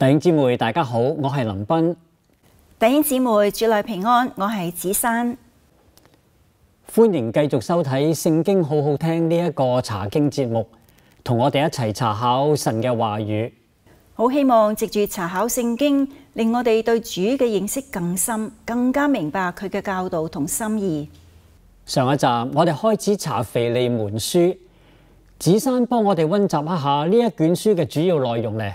弟兄姊妹，大家好，我系林斌。弟兄姊妹，主内平安，我系子珊。欢迎继续收睇《圣经好好听》呢一个查经节目，同我哋一齐查考神嘅话语。好希望藉住查考圣经，令我哋对主嘅认识更深，更加明白佢嘅教导同心意。上一集我哋开始查《肥利门书》，子珊帮我哋温习一下呢一卷书嘅主要内容咧。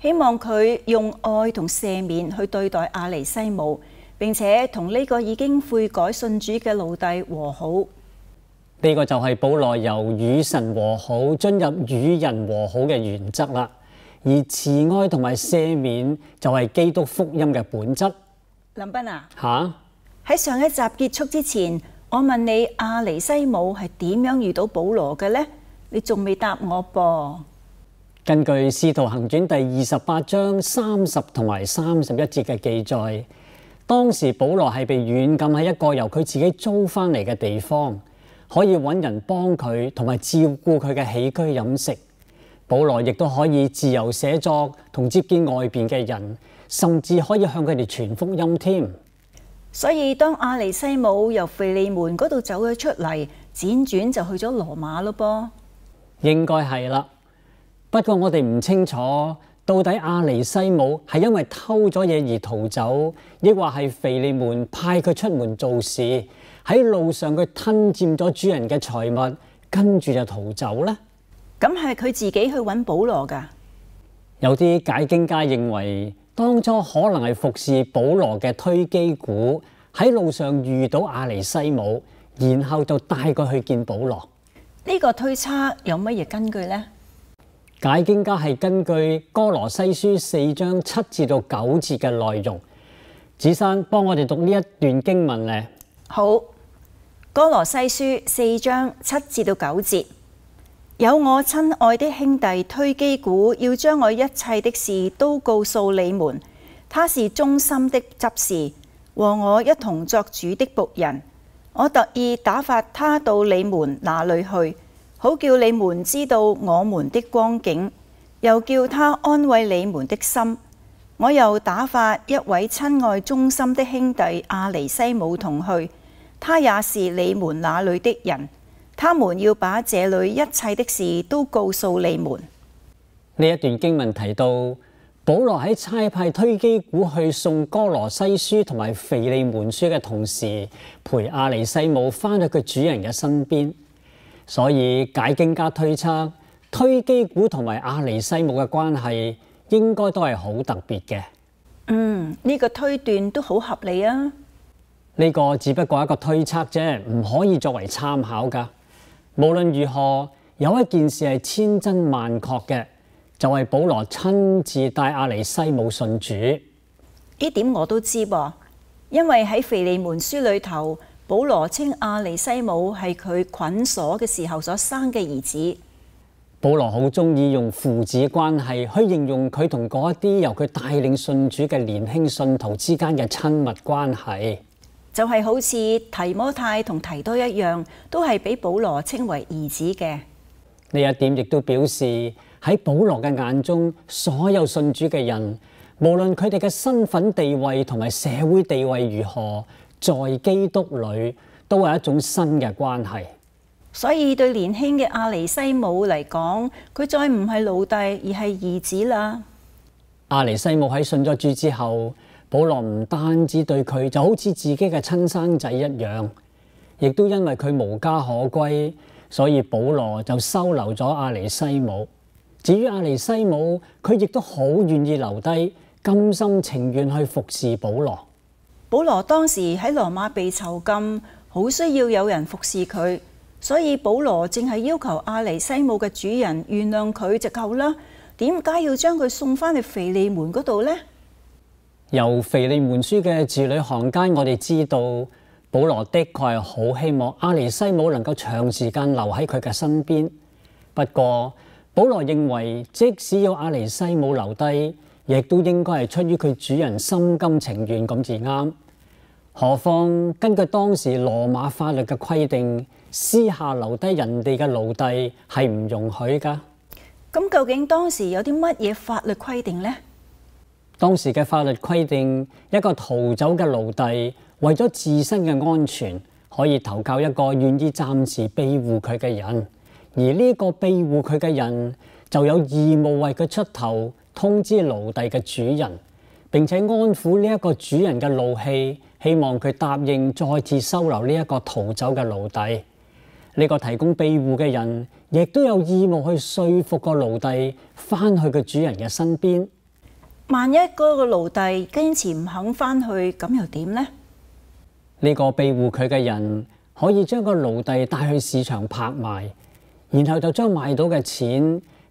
希望佢用爱同赦免去对待阿尼西姆，并且同呢个已经悔改信主嘅奴隶和好。呢个就系保罗由与神和好进入与人和好嘅原则啦。而慈爱同埋赦免就系基督福音嘅本质。林斌啊，吓喺上一集结束之前，我问你阿尼西姆系点样遇到保罗嘅呢？你仲未答我噃？根据《使徒行传》第二十八章三十同埋三十一节嘅记载，当时保罗系被软禁喺一个由佢自己租翻嚟嘅地方，可以揾人帮佢同埋照顾佢嘅起居饮食。保罗亦都可以自由写作同接见外边嘅人，甚至可以向佢哋传福音添。所以当阿尼西姆由腓利门嗰度走咗出嚟，辗转就去咗罗马咯，噃。应该系啦。不过我哋唔清楚，到底阿尼西姆系因为偷咗嘢而逃走，亦或系肥利门派佢出门做事，喺路上佢吞占咗主人嘅财物，跟住就逃走呢？咁系佢自己去揾保罗噶？有啲解经家认为，当初可能系服侍保罗嘅推机股喺路上遇到阿尼西姆，然后就带佢去见保罗。呢个推测有乜嘢根据呢？解经家系根据《哥罗西书》四章七至到九节嘅内容，子珊帮我哋读呢一段经文咧。好，《哥罗西书》四章七至到九节，有我亲爱的兄弟推基古要将我一切的事都告诉你们，他是忠心的执事，和我一同作主的仆人，我特意打发他到你们那里去。好叫你们知道我们的光景，又叫他安慰你们的心。我又打发一位亲爱忠心的兄弟阿尼西姆同去，他也是你们那里的人。他们要把这里一切的事都告诉你们。呢一段经文提到，保罗喺差派推基鼓去送哥罗西书同埋腓利门书嘅同时，陪阿尼西姆翻到佢主人嘅身边。所以解經家推測推基股同埋阿尼西姆嘅關係應該都係好特別嘅。嗯，呢個推斷都好合理啊。呢個只不過一個推測啫，唔可以作為參考噶。無論如何，有一件事係千真萬確嘅，就係保羅親自帶阿尼西姆信主。呢點我都知噃，因為喺腓利門書裏頭。保罗称阿尼西姆系佢捆锁嘅时候所生嘅儿子。保罗好中意用父子关系去形容佢同嗰啲由佢带领信主嘅年轻信徒之间嘅亲密关系，就系好似提摩太同提多一样，都系俾保罗称为儿子嘅。呢一点亦都表示喺保罗嘅眼中，所有信主嘅人，无论佢哋嘅身份地位同埋社会地位如何。在基督里都係一種新嘅關係，所以對年輕嘅阿尼西姆嚟講，佢再唔係老弟而係兒子啦。阿尼西姆喺信咗主之後，保羅唔單止對佢就好似自己嘅親生仔一樣，亦都因為佢無家可歸，所以保羅就收留咗阿尼西姆。至於阿尼西姆，佢亦都好願意留低，甘心情願去服侍保羅。保罗当时喺罗马被囚禁，好需要有人服侍佢，所以保罗正系要求阿尼西姆嘅主人原谅佢就够啦。点解要将佢送翻去腓利门嗰度呢？由腓利门书嘅字里行间，我哋知道保罗的确系好希望阿尼西姆能够长时间留喺佢嘅身边。不过保罗认为，即使有阿尼西姆留低，亦都应该系出于佢主人心甘情愿咁至啱，何况根据当时罗马法律嘅规定，私下留低人哋嘅奴隶系唔容许噶。咁究竟当时有啲乜嘢法律规定呢？当时嘅法律规定，一个逃走嘅奴隶为咗自身嘅安全，可以投靠一个愿意暂时庇护佢嘅人，而呢个庇护佢嘅人就有义务为佢出头。通知奴隶嘅主人，并且安抚呢一个主人嘅怒气，希望佢答应再次收留呢一个逃走嘅奴隶。呢个提供庇护嘅人亦都有义务去说服个奴隶翻去个主人嘅身边。万一嗰个奴隶坚持唔肯翻去，咁又点呢？呢个庇护佢嘅人可以将个奴隶带去市场拍卖，然后就将卖到嘅钱。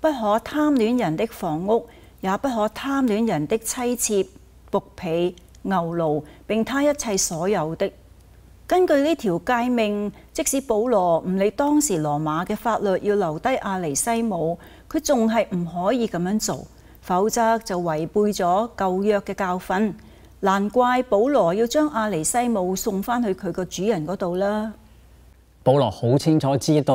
不可貪戀人的房屋，也不可貪戀人的妻妾、仆婢、牛奴，並他一切所有的。根據呢條戒命，即使保羅唔理當時羅馬嘅法律，要留低阿尼西姆，佢仲係唔可以咁樣做，否則就違背咗舊約嘅教訓。難怪保羅要將阿尼西姆送翻去佢個主人嗰度啦。保羅好清楚知道。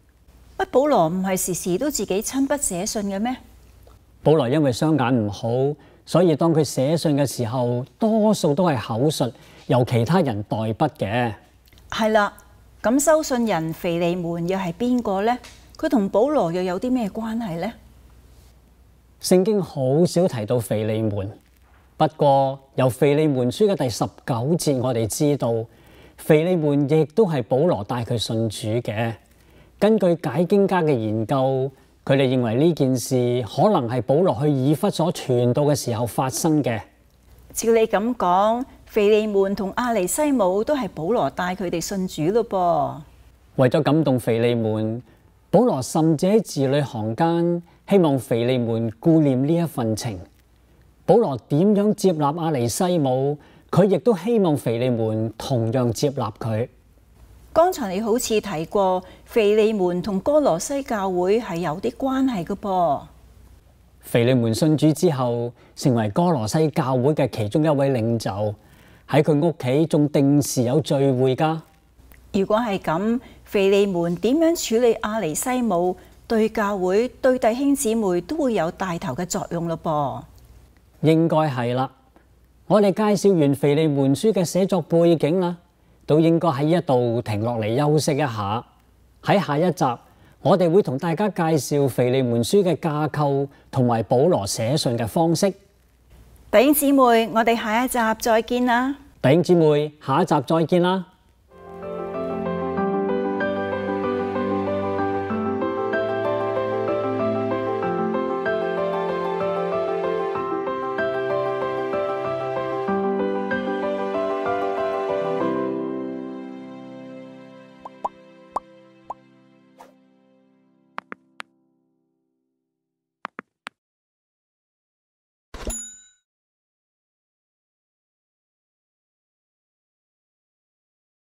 阿保罗唔系时时都自己亲笔写信嘅咩？保罗因为双眼唔好，所以当佢写信嘅时候，多数都系口述，由其他人代笔嘅。系啦，咁收信人肥利门又系边个呢？佢同保罗又有啲咩关系呢？圣经好少提到肥利门，不过由肥利门书嘅第十九节，我哋知道肥利门亦都系保罗带佢信主嘅。根据解经家嘅研究，佢哋认为呢件事可能系保罗去以弗所传道嘅时候发生嘅。照你咁讲，肥利门同阿尼西姆都系保罗带佢哋信主咯噃。为咗感动肥利门，保罗甚至喺字裏行间希望肥利门顾念呢一份情。保罗点样接纳阿尼西姆，佢亦都希望肥利门同样接纳佢。刚才你好似提过肥利门同哥罗西教会系有啲关系嘅噃。肥利门信主之后，成为哥罗西教会嘅其中一位领袖，喺佢屋企仲定时有聚会噶。如果系咁，肥利门点样处理阿尼西姆对教会、对弟兄姊妹都会有带头嘅作用咯噃。应该系啦。我哋介绍完肥利门书嘅写作背景啦。都应该喺一度停落嚟休息一下。喺下一集，我哋会同大家介绍《肥利门书》嘅架构同埋保罗写信嘅方式。弟兄姊妹，我哋下一集再见啦！弟兄姊妹，下一集再见啦！